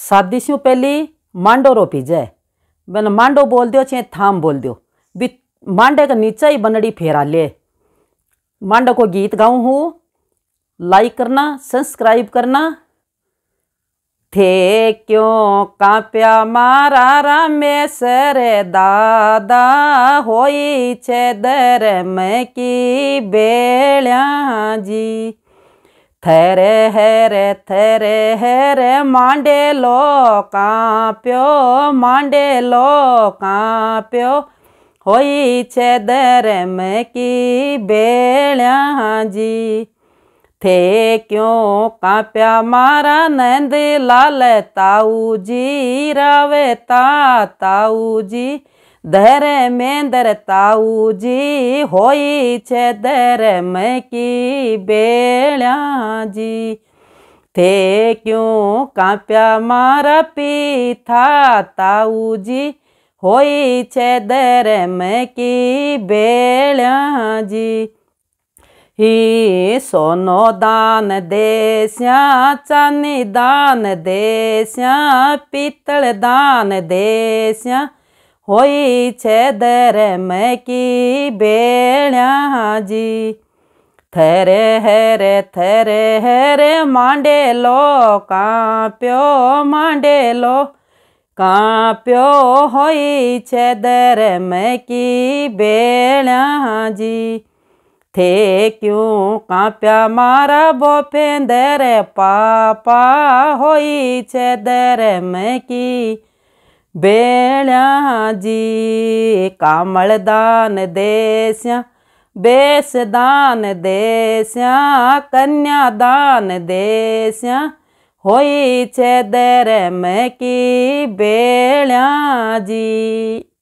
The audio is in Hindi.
शादी से पहले मांडो रो जाए बन मांडो बोल दो चाहे थाम बोल दो भी मांडे का नीचा ही बनड़ी फेरा ले मांडो को गीत गाऊँ हूँ लाइक करना सब्सक्राइब करना थे क्यों कांप्या मारा रमेश रे दादा होई छे में की बेल्या जी थेरे हेरे थेरे हेरे मांडे लो का प्यो मांडे लो प्यो होई छे में की बेल्या जी थे क्यों प्या मारा नंद लाल ताऊ जी रावे ता ताऊ जी दर ताऊ जी होई छे में की बेड़ा जी थे क्यों कांप्या मारा पी था ताऊ जी होई छे में की बेड़ा जी ही सोनो दान देस्या चनी दान देस्या पीतल दान देस्या होई छे धर्म की बेण्या जी थरे हरे थरे हरे मांडे लो कांप्यो मांडे लो कांप्यो होई छे धर्म की बेण्या जी थे क्यों काप्या मारा बोपेंदर पापा होई छे धर्म की बेलिया जी कामल दान देस्या बेस दान देस्या कन्या दान देस्या होई छे दर में की बेड़ा जी